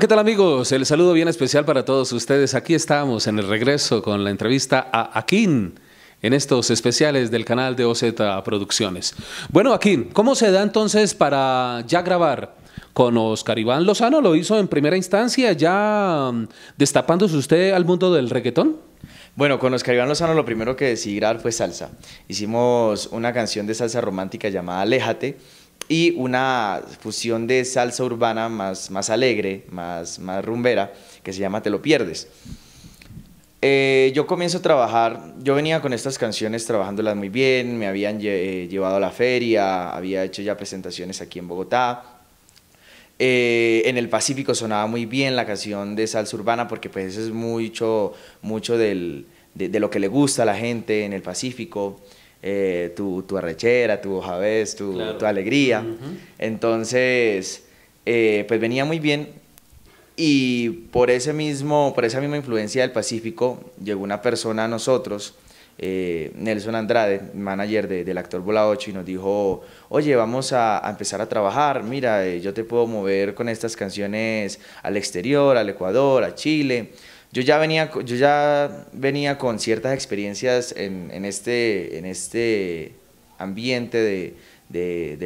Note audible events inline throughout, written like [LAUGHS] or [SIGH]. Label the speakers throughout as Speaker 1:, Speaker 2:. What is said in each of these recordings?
Speaker 1: ¿qué tal amigos? El saludo bien especial para todos ustedes. Aquí estamos en el regreso con la entrevista a Akin en estos especiales del canal de OZ Producciones. Bueno, Akin, ¿cómo se da entonces para ya grabar? Con Oscar Iván Lozano lo hizo en primera instancia, ya mm, destapándose usted al mundo del reggaetón. Bueno, con Oscar Iván Lozano lo primero que decidí grabar fue salsa. Hicimos
Speaker 2: una canción de salsa romántica llamada Aléjate y una fusión de salsa urbana más, más alegre, más, más rumbera, que se llama Te lo pierdes. Eh, yo comienzo a trabajar, yo venía con estas canciones trabajándolas muy bien, me habían eh, llevado a la feria, había hecho ya presentaciones aquí en Bogotá, eh, en el Pacífico sonaba muy bien la canción de salsa urbana porque pues es mucho, mucho de, lo que le gusta a la gente en el Pacífico. Eh, tu, arrechera, tu bojavés, tu, alegría. Entonces, eh, pues venía muy bien. Y por, ese mismo, por esa misma influencia del Pacífico, llegó una persona a nosotros, eh, Nelson Andrade, manager del actor Bola 8, y nos dijo, oye, vamos a empezar a trabajar, mira, yo te puedo mover con estas canciones al exterior, al Ecuador, a Chile. Yo ya venía, yo ya venía con ciertas experiencias en, este, en este ambiente de,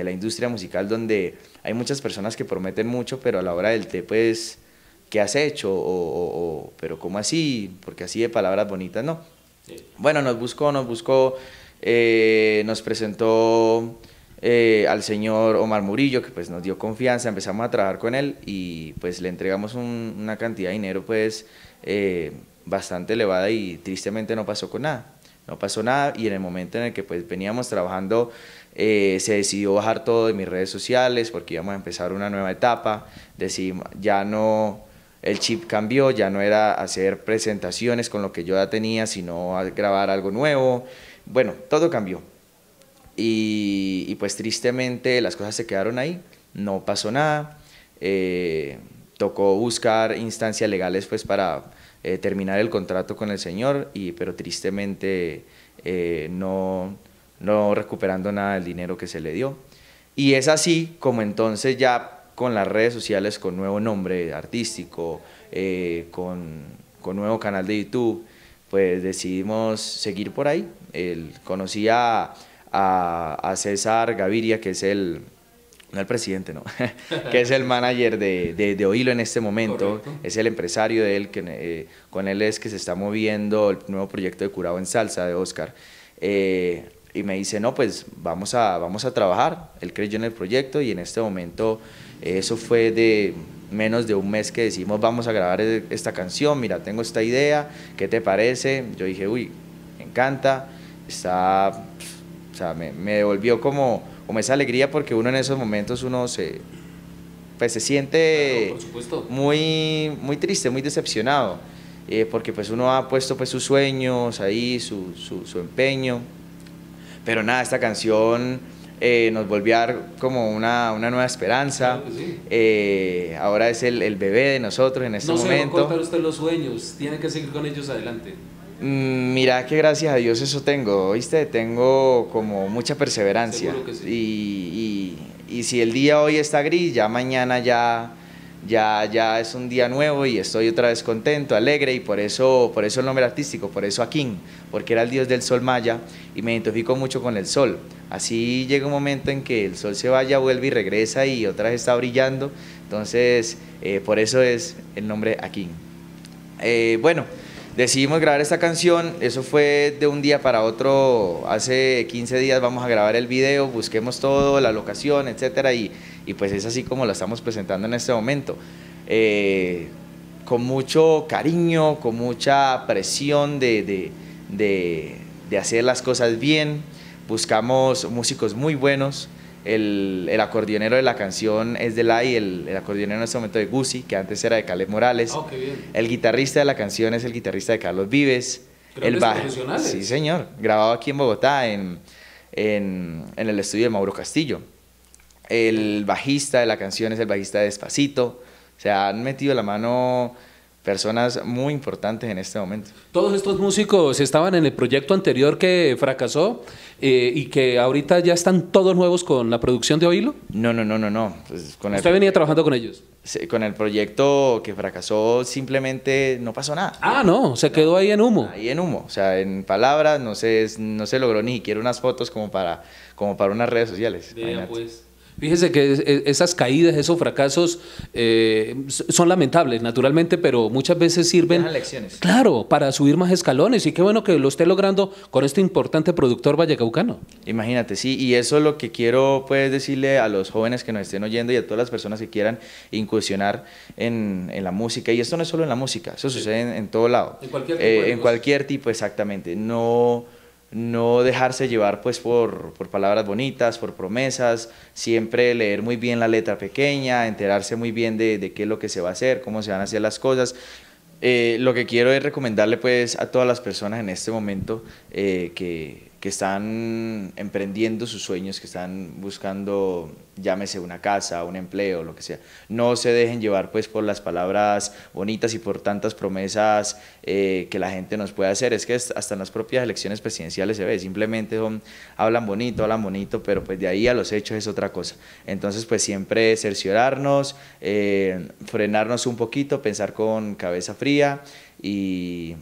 Speaker 2: la industria musical donde hay muchas personas que prometen mucho, pero a la hora del té, pues, ¿qué has hecho? pero ¿cómo así? Porque así de palabras bonitas, no. Bueno, nos buscó, nos buscó, eh, nos presentó eh, al señor Omar Murillo, que pues nos dio confianza, empezamos a trabajar con él y pues le entregamos una cantidad de dinero, pues, eh, bastante elevada y tristemente no pasó con nada. No pasó nada y en el momento en el que pues veníamos trabajando eh, se decidió bajar todo de mis redes sociales porque íbamos a empezar una nueva etapa. Decimos, ya no, el chip cambió, ya no era hacer presentaciones con lo que yo ya tenía, sino grabar algo nuevo. Bueno, todo cambió. Y, pues tristemente las cosas se quedaron ahí, no pasó nada. Eh, tocó buscar instancias legales pues para eh, terminar el contrato con el señor, y, pero tristemente eh, no, no recuperando nada del dinero que se le dio. Y es así como entonces ya con las redes sociales, con nuevo nombre artístico, eh, con, nuevo canal de YouTube, pues decidimos seguir por ahí. El, conocí a César Gaviria, que es el, no el presidente, no, [LAUGHS] que es el manager de, de, Oilo en este momento, es el empresario de él, que eh, con él es que se está moviendo el nuevo proyecto de Curado en Salsa de Oscar. Eh, y me dice, no, pues vamos a, vamos a trabajar. Él creyó en el proyecto y en este momento eh, eso fue de menos de un mes que decimos, vamos a grabar e-, esta canción, mira, tengo esta idea, ¿qué te parece? Yo dije, uy, me encanta, está, o sea, me, me devolvió como como esa alegría porque uno en esos momentos uno se, pues, se siente muy, muy triste, muy decepcionado, eh, porque pues uno ha puesto pues sus sueños ahí, su, su, empeño, pero nada, esta canción eh, nos volvió como una, una nueva esperanza, eh, ahora es el, bebé de nosotros en este momento.
Speaker 1: No se los sueños, tiene que seguir con ellos adelante.
Speaker 2: Mm, mira que gracias a Dios eso tengo, oíste, Tengo como mucha perseverancia. Y, si el día hoy está gris, ya mañana ya, ya, ya es un día nuevo y estoy otra vez contento, alegre y por eso, por eso el nombre artístico, por eso Akin, porque era el dios del sol maya y me identifico mucho con el sol. Así llega un momento en que el sol se vaya, vuelve y regresa y otra vez está brillando. Entonces, eh, por eso es el nombre Akin. Eh, bueno. Decidimos grabar esta canción, eso fue de un día para otro, hace 15 días vamos a grabar el video, busquemos todo, la locación, etcétera, y, pues es así como la estamos presentando en este momento. Eh, con mucho cariño, con mucha presión de hacer las cosas bien, buscamos músicos muy buenos, el, el, acordeonero de la canción es de Lai, el, el acordeonero en este momento de Gucci, que antes era de Caleb Morales. Oh, el guitarrista de la canción es el guitarrista de Carlos Vives. El bajo. Sí, señor. Grabado aquí en Bogotá, en, en, en, el estudio de Mauro Castillo. El bajista de la canción es el bajista de Despacito. O sea, han metido la mano personas muy importantes en este momento.
Speaker 1: Todos estos músicos estaban en el proyecto anterior que fracasó eh, y que ahorita ya están todos nuevos con la producción de Oilo. No, no, no, no, no. Pues, con ¿Usted venía trabajando
Speaker 2: con ellos? Con el proyecto que fracasó simplemente no pasó nada. Ah, no, se quedó ahí en humo. Ahí en humo, o sea, en palabras no se, no se logró ni siquiera unas fotos como
Speaker 1: para, como para unas redes sociales. Vean, pues. Fíjese que esas caídas, esos fracasos eh, son lamentables, naturalmente, pero muchas veces sirven. Claro, para subir más escalones. Y qué bueno que lo esté logrando con este importante productor vallecaucano. Imagínate, sí. Y eso es lo que quiero pues, decirle a
Speaker 2: los jóvenes que nos estén oyendo y a todas las personas que quieran incursionar en, la música. Y esto no es solo en la música, eso sucede en, todo lado.
Speaker 1: En cualquier tipo. Eh, en cualquier
Speaker 2: tipo, exactamente. No no dejarse llevar pues por, palabras bonitas, por promesas, siempre leer muy bien la letra pequeña, enterarse muy bien de, de qué es lo que se va a hacer, cómo se van a hacer las cosas. Eh, lo que quiero es recomendarle pues a todas las personas en este momento eh, que que están emprendiendo sus sueños, que están buscando, llámese una casa, un empleo, lo que sea. No se dejen llevar pues por las palabras bonitas y por tantas promesas eh, que la gente nos puede hacer. Es que hasta en las propias elecciones presidenciales se ve, simplemente hablan bonito, hablan bonito, pero pues de ahí a los hechos es otra cosa. Entonces pues siempre cerciorarnos, eh, frenarnos un poquito, pensar con cabeza fría y,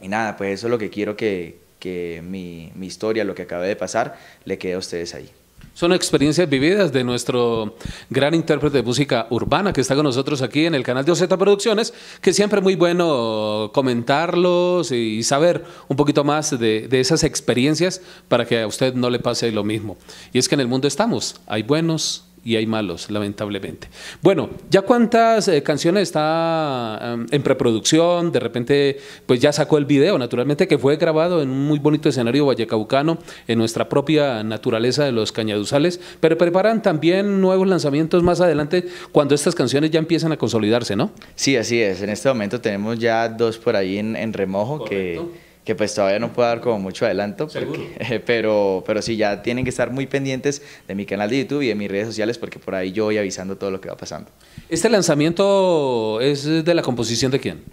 Speaker 2: y nada, pues eso es lo que quiero que que mi, historia, lo que acabé de pasar, le quede a ustedes ahí.
Speaker 1: Son experiencias vividas de nuestro gran intérprete de música urbana que está con nosotros aquí en el canal de OZ Producciones, que siempre es muy bueno comentarlos y saber un poquito más de, de, esas experiencias para que a usted no le pase lo mismo. Y es que en el mundo estamos, hay buenos, y hay malos, lamentablemente. Bueno, ¿ya cuántas eh, canciones está em, en preproducción? De repente, pues ya sacó el video, naturalmente, que fue grabado en un muy bonito escenario vallecaucano, en nuestra propia naturaleza de los cañaduzales, pero preparan también nuevos lanzamientos más adelante cuando estas canciones ya empiezan a consolidarse, ¿no? Sí, así es. En este momento tenemos ya dos por ahí en,
Speaker 2: remojo que que pues todavía no puedo dar como mucho adelanto, [LAUGHS] pero, pero sí, ya tienen que estar muy pendientes de mi canal de YouTube y de mis redes sociales, porque por ahí yo voy avisando todo lo que va pasando.
Speaker 1: ¿Este lanzamiento es de la composición de quién?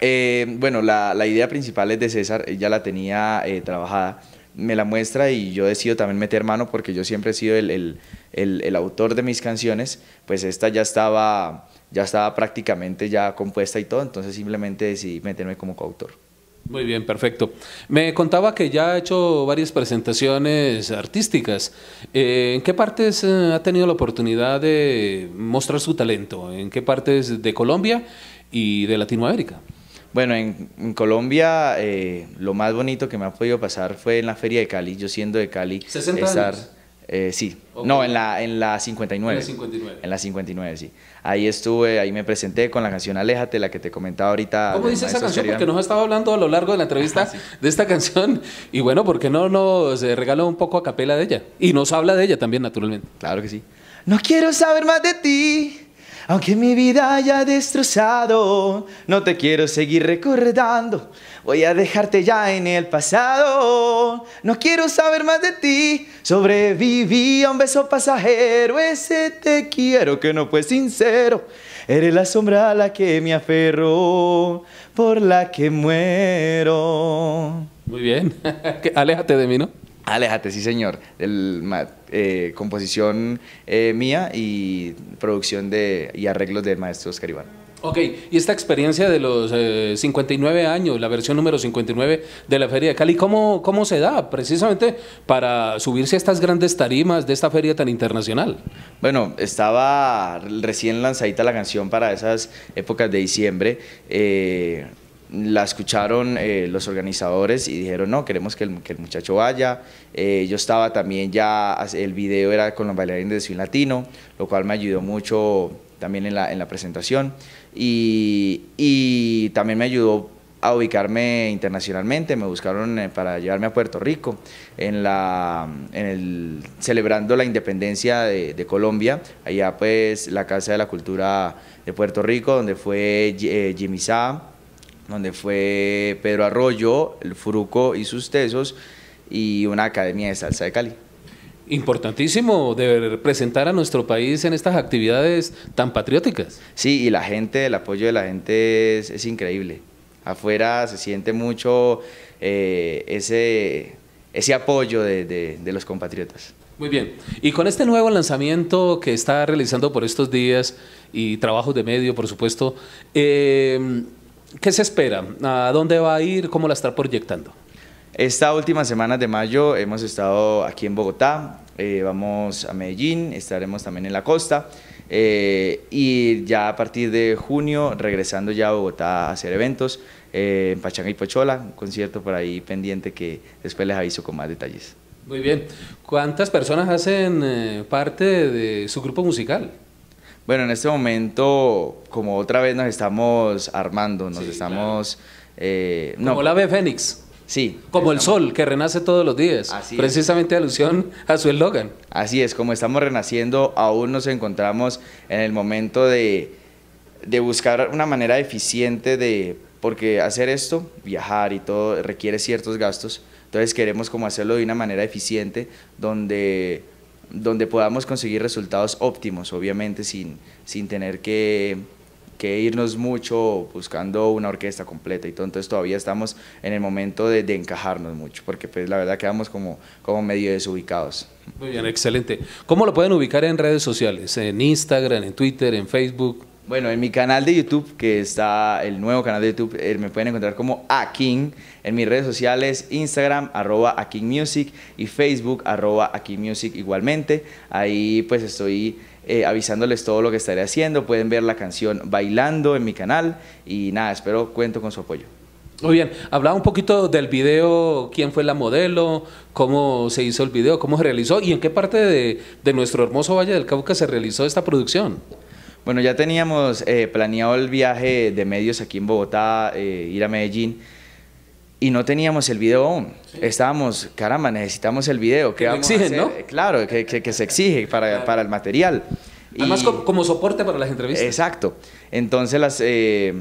Speaker 1: Eh, bueno,
Speaker 2: la, idea principal es de César, ya la tenía eh, trabajada, me la muestra y yo decido también meter mano porque yo siempre he sido el, autor de mis canciones, pues esta ya estaba, ya estaba prácticamente ya compuesta y todo, entonces simplemente decidí meterme como
Speaker 1: coautor. Muy bien, perfecto. Me contaba que ya ha hecho varias presentaciones artísticas. Eh, ¿En qué partes eh, ha tenido la oportunidad de mostrar su talento? ¿En qué partes de Colombia y de Latinoamérica? Bueno, en,
Speaker 2: Colombia eh, lo más bonito que me ha podido pasar fue en la Feria de Cali, yo siendo de Cali. 60 eh, sí, no, en la, en la 59. En la 59. En la 59, sí. Ahí estuve, ahí me presenté con la canción Aléjate, la que te comentaba ahorita. ¿Cómo dice esa canción? Porque nos ha
Speaker 1: estado hablando a lo largo de la entrevista [LAUGHS] ah, de esta canción. Y bueno, porque qué no nos eh, regaló un poco a capela de ella? Y nos habla de ella también, naturalmente. Claro que sí.
Speaker 2: No quiero saber más de ti. Aunque mi vida haya destrozado,
Speaker 1: no te quiero seguir
Speaker 2: recordando. Voy a dejarte ya en el pasado. No quiero saber más de ti. Sobreviví a un beso pasajero. Ese te quiero que no fue sincero. Eres la sombra a la que me aferró, por la que muero.
Speaker 1: Muy bien. [LAUGHS] Aléjate de mí, ¿no? Aléjate, sí señor.
Speaker 2: Eh, composición eh, mía y producción de, y arreglos de maestro Oscar Iván.
Speaker 1: Ok, y esta experiencia de los 59 eh, años, la versión número 59 de la Feria de Cali, ¿cómo, ¿cómo se da precisamente para subirse a estas grandes tarimas de esta feria tan internacional? Bueno, estaba recién
Speaker 2: lanzadita la canción para esas épocas de diciembre la escucharon eh, los organizadores y dijeron, no, queremos que el, muchacho vaya. Eh, yo estaba también ya, el video era con los bailarines de swing latino, lo cual me ayudó mucho también en la, presentación. Y, también me ayudó a ubicarme internacionalmente, me buscaron eh, para llevarme a Puerto Rico, en la, celebrando la independencia de, Colombia, allá pues la Casa de la Cultura de Puerto Rico, donde fue Jimmy Sá, donde fue
Speaker 1: Pedro Arroyo, el Furuco y sus tesos, y una academia de salsa de Cali. Importantísimo de representar a nuestro país en estas actividades tan patrióticas. Sí, y la gente, el apoyo de la gente es, increíble. Afuera
Speaker 2: se siente mucho eh, ese, ese apoyo de, los
Speaker 1: compatriotas. Muy bien. Y con este nuevo lanzamiento que está realizando por estos días y trabajos de medio, por supuesto, eh, ¿Qué se espera? ¿A dónde va a ir? ¿Cómo la está proyectando? Esta última semana de mayo hemos estado aquí
Speaker 2: en Bogotá, eh, vamos a Medellín, estaremos también en la costa eh, y ya a partir de junio regresando ya a Bogotá a hacer eventos eh, en Pachanga y Pochola, un concierto por ahí pendiente que después les aviso con más detalles.
Speaker 1: Muy bien, ¿cuántas personas hacen parte de su grupo musical? Bueno, en este
Speaker 2: momento, como otra vez nos estamos armando, nos estamos... Eh, no. Como la ave Fénix. Sí. Como el sol que renace todos los días.
Speaker 1: Así Precisamente alusión
Speaker 2: a su eslogan. Así es, como estamos renaciendo, aún nos encontramos en el momento de, de buscar una manera eficiente de... Porque hacer esto, viajar y todo, requiere ciertos gastos. Entonces queremos como hacerlo de una manera eficiente donde donde podamos conseguir resultados óptimos, obviamente sin, sin tener que, irnos mucho buscando una orquesta completa y todo. Entonces todavía estamos en el momento de, encajarnos mucho, porque pues la verdad quedamos como, como medio desubicados.
Speaker 1: Muy bien, excelente. ¿Cómo lo pueden ubicar en redes sociales? ¿En Instagram, en Twitter, en Facebook? Bueno, en mi canal de YouTube, que está el nuevo canal de YouTube, eh, me pueden encontrar como
Speaker 2: Akin. En mis redes sociales, Instagram, arroba Akin Music y Facebook, arroba Akin Music igualmente. Ahí pues estoy eh, avisándoles todo lo que estaré haciendo. Pueden ver la canción Bailando en mi canal. Y nada, espero cuento con su apoyo.
Speaker 1: Muy bien, hablaba un poquito del video, quién fue la modelo, cómo se hizo el video, cómo se realizó y en qué parte de, de nuestro hermoso Valle del Cauca se realizó esta producción.
Speaker 2: Bueno, ya teníamos eh, planeado el viaje de medios aquí en Bogotá, eh, ir a Medellín, y no teníamos el video aún. Estábamos, caramba, necesitamos el video. ¿Qué que exigen, ¿no? Claro, que, se exige para, el material. Además, y, como,
Speaker 1: como soporte para
Speaker 2: las entrevistas. Exacto. Entonces, las, eh,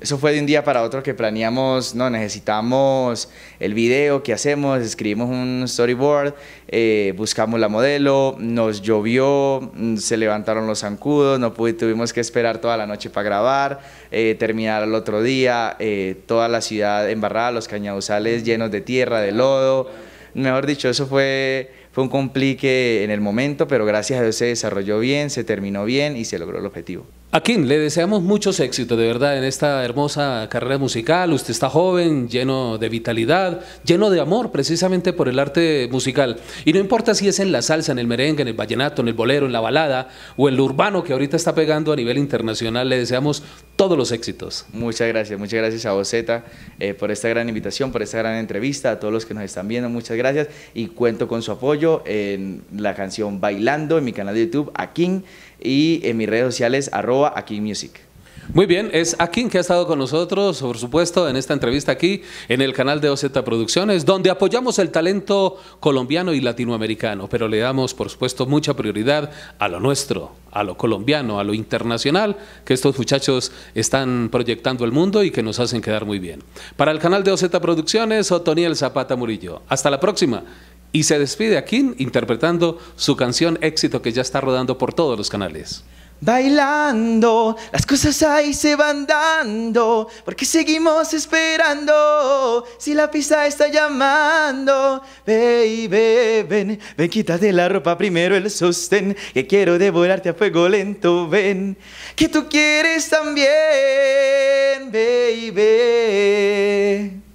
Speaker 2: eso fue de un día para otro que planeamos, no, necesitamos el video, que hacemos? Escribimos un storyboard, eh, buscamos la modelo, nos llovió, mm, se levantaron los zancudos, no tuvimos que esperar toda la noche para grabar, eh, terminar el otro día, eh, toda la ciudad embarrada, los cañaduzales llenos de tierra, de lodo. Mejor dicho, eso fue, fue un complique en el momento, pero gracias a Dios se desarrolló bien, se terminó bien y se logró el objetivo.
Speaker 1: Akin, le deseamos muchos éxitos, de verdad, en esta hermosa carrera musical. Usted está joven, lleno de vitalidad, lleno de amor precisamente por el arte musical. Y no importa si es en la salsa, en el merengue, en el vallenato, en el bolero, en la balada o en lo urbano que ahorita está pegando a nivel internacional, le deseamos todos los éxitos. Muchas gracias, muchas gracias a Boceta eh,
Speaker 2: por esta gran invitación, por esta gran entrevista, a todos los que nos están viendo, muchas gracias. Y cuento con su apoyo en la canción Bailando, en mi canal de YouTube, Akin y en mis redes sociales
Speaker 1: arroba aquí music. Muy bien, es Akin que ha estado con nosotros, por supuesto, en esta entrevista aquí en el canal de OZ Producciones, donde apoyamos el talento colombiano y latinoamericano, pero le damos, por supuesto, mucha prioridad a lo nuestro, a lo colombiano, a lo internacional, que estos muchachos están proyectando el mundo y que nos hacen quedar muy bien. Para el canal de OZ Producciones, Otoniel Zapata Murillo. Hasta la próxima y se despide aquí interpretando su canción éxito que ya está rodando por todos los canales.
Speaker 2: Bailando, las cosas ahí se van dando, porque seguimos esperando. Si la pista está llamando, baby, ven, ven, quítate la ropa primero el sostén, que quiero devorarte a fuego lento, ven, que tú quieres también, baby.